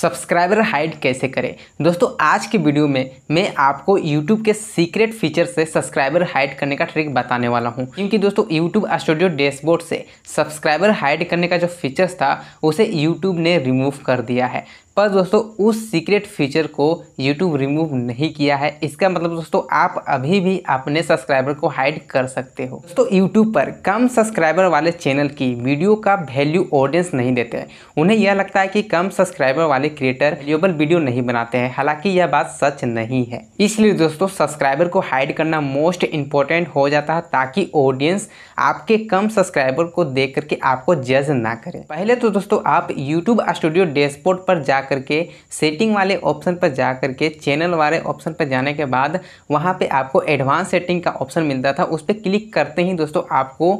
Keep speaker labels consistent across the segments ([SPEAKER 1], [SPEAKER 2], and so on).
[SPEAKER 1] subscriber hide कैसे करें दोस्तों आज की वीडियो में मैं आपको YouTube के सीक्रेट फीचर से सब्सक्राइबर हाइड करने का ट्रिक बताने वाला हूं क्योंकि दोस्तों YouTube स्टूडियो डैशबोर्ड से सब्सक्राइबर हाइड करने का जो फीचर्स था उसे YouTube ने रिमूव कर दिया है पर दोस्तों उस सीक्रेट फीचर को यूट्यूब रिमूव नहीं किया है इसका मतलब दोस्तों आप अभी भी अपने सब्सक्राइबर को हाइड कर सकते हो दोस्तों यूट्यूब पर कम सब्सक्राइबर वाले चैनल की वीडियो का वैल्यू ऑडियंस नहीं देते हैं उन्हें यह लगता है कि कम सब्सक्राइबर वाले क्रिएटर वैल्यूबल वीडियो नहीं बनाते हैं हालांकि यह बात सच नहीं है इसलिए दोस्तों सब्सक्राइबर को हाइड करना मोस्ट इंपॉर्टेंट हो जाता है ताकि ऑडियंस आपके कम सब्सक्राइबर को देख करके आपको जज ना करें पहले तो दोस्तों आप यूट्यूब स्टूडियो डैशबोर्ड पर जा जा करके सेटिंग वाले ऑप्शन पर जा के चैनल वाले ऑप्शन पर जाने के बाद वहाँ पर आपको एडवांस सेटिंग का ऑप्शन मिलता था उस पर क्लिक करते ही दोस्तों आपको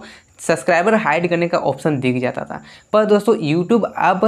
[SPEAKER 1] सब्सक्राइबर हाइड करने का ऑप्शन दिख जाता था पर दोस्तों यूट्यूब अब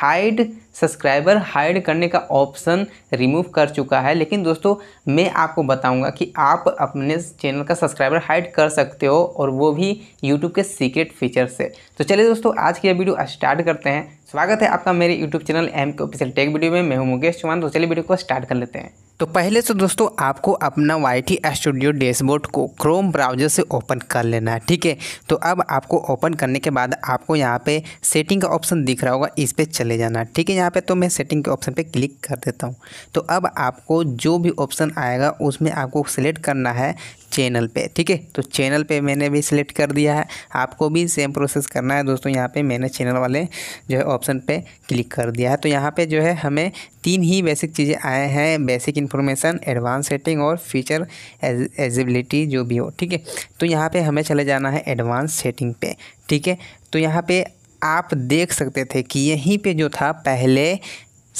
[SPEAKER 1] हाइड सब्सक्राइबर हाइड करने का ऑप्शन रिमूव कर चुका है लेकिन दोस्तों मैं आपको बताऊंगा कि आप अपने चैनल का सब्सक्राइबर हाइड कर सकते हो और वो भी यूट्यूब के सीक्रेट फीचर से तो चलिए दोस्तों आज की वीडियो स्टार्ट करते हैं स्वागत है आपका मेरे YouTube channel M K official tech video में मैं हूँ मुकेश चौहान तो चलिए वीडियो को स्टार्ट कर लेते हैं तो पहले से तो दोस्तों आपको अपना वाई टी स्टूडियो डैशबोर्ड को क्रोम ब्राउजर से ओपन कर लेना है ठीक है तो अब आपको ओपन करने के बाद आपको यहाँ पे सेटिंग का ऑप्शन दिख रहा होगा इस पर चले जाना है ठीक है यहाँ पे तो मैं सेटिंग के ऑप्शन पे क्लिक कर देता हूँ तो अब आपको जो भी ऑप्शन आएगा उसमें आपको सिलेक्ट करना है चैनल पे ठीक है तो चैनल पे मैंने भी सिलेक्ट कर दिया है आपको भी सेम प्रोसेस करना है दोस्तों यहाँ पे मैंने चैनल वाले जो है ऑप्शन पे क्लिक कर दिया है तो यहाँ पे जो है हमें तीन ही बेसिक चीज़ें आए हैं बेसिक इन्फॉर्मेशन एडवांस सेटिंग और फीचर एजिबिलिटी जो भी हो ठीक है तो यहाँ पे हमें चले जाना है एडवांस सेटिंग पे ठीक है तो यहाँ पे आप देख सकते थे कि यहीं पे जो था पहले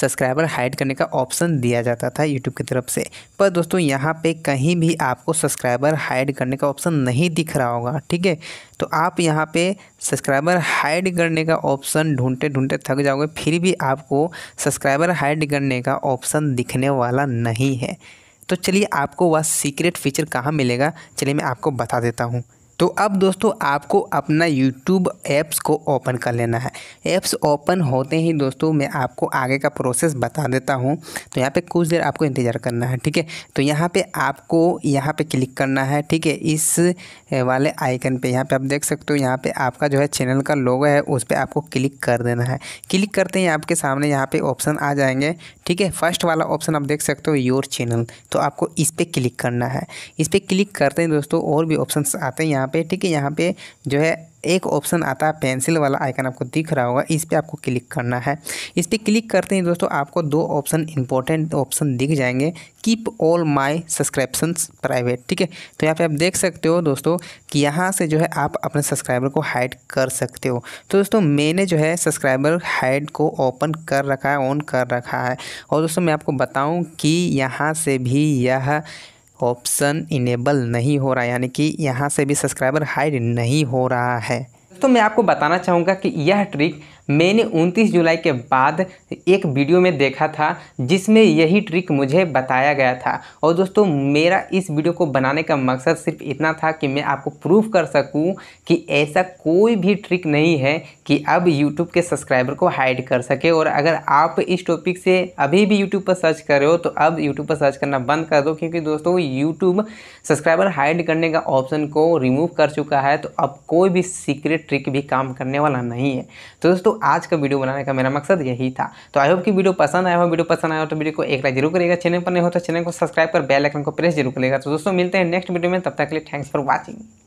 [SPEAKER 1] सब्सक्राइबर हाइड करने का ऑप्शन दिया जाता था यूट्यूब की तरफ से पर दोस्तों यहाँ पे कहीं भी आपको सब्सक्राइबर हाइड करने का ऑप्शन नहीं दिख रहा होगा ठीक है तो आप यहाँ पे सब्सक्राइबर हाइड करने का ऑप्शन ढूंढते ढूंढते थक जाओगे फिर भी आपको सब्सक्राइबर हाइड करने का ऑप्शन दिखने वाला नहीं है तो चलिए आपको वह सीक्रेट फीचर कहाँ मिलेगा चलिए मैं आपको बता देता हूँ तो अब दोस्तों आपको अपना यूट्यूब ऐप्स को ओपन कर लेना है ऐप्स ओपन होते ही दोस्तों मैं आपको आगे का प्रोसेस बता देता हूँ तो यहाँ पे कुछ देर आपको इंतज़ार करना है ठीक है तो यहाँ पे आपको यहाँ पे क्लिक करना है ठीक है इस वाले आइकन पे यहाँ पे आप देख सकते हो यहाँ पे आपका जो है चैनल का लोगो है उस पर आपको क्लिक कर देना है क्लिक करते ही आपके सामने यहाँ पर ऑप्शन आ जाएंगे ठीक है फर्स्ट वाला ऑप्शन आप देख सकते हो योर चैनल तो आपको इस पर क्लिक करना है इस पर क्लिक करते हैं दोस्तों और भी ऑप्शन आते हैं यहाँ पर ठीक है यहाँ पर जो है एक ऑप्शन आता है पेंसिल वाला आइकन आपको दिख रहा होगा इस पर आपको क्लिक करना है इस पर क्लिक करते ही दोस्तों आपको दो ऑप्शन इंपॉर्टेंट ऑप्शन दिख जाएंगे keep all my subscription private ठीक है तो यहाँ पे आप देख सकते हो दोस्तों कि यहाँ से जो है आप अपने सब्सक्राइबर को हाइड कर सकते हो तो दोस्तों मैंने जो है सब्सक्राइबर हाइड को ओपन कर रखा है ऑन कर रखा है और दोस्तों मैं आपको बताऊँ कि यहाँ से भी यह ऑप्शन इनेबल नहीं हो रहा है यानी कि यहाँ से भी सब्सक्राइबर हाइड नहीं हो रहा है तो मैं आपको बताना चाहूँगा कि यह ट्रिक मैंने 29 जुलाई के बाद एक वीडियो में देखा था जिसमें यही ट्रिक मुझे बताया गया था और दोस्तों मेरा इस वीडियो को बनाने का मकसद सिर्फ इतना था कि मैं आपको प्रूव कर सकूं कि ऐसा कोई भी ट्रिक नहीं है कि अब यूट्यूब के सब्सक्राइबर को हाइड कर सके और अगर आप इस टॉपिक से अभी भी यूट्यूब पर सर्च कर रहे हो तो अब यूट्यूब पर सर्च करना बंद कर दो क्योंकि दोस्तों यूट्यूब सब्सक्राइबर हाइड करने का ऑप्शन को रिमूव कर चुका है तो अब कोई भी सीक्रेट ट्रिक भी काम करने वाला नहीं है तो दोस्तों आज का वीडियो बनाने का मेरा मकसद यही था तो आई होप कि वीडियो पसंद आया हो वीडियो पसंद आया हो तो वीडियो को एक लाइक जरूर करेगा चैनल पर नहीं हो तो चैनल को सब्सक्राइब कर बेल आइकन को प्रेस जरूर करेगा तो दोस्तों मिलते हैं नेक्स्ट वीडियो में तब तक के लिए थैंक्स फॉर वॉचिंग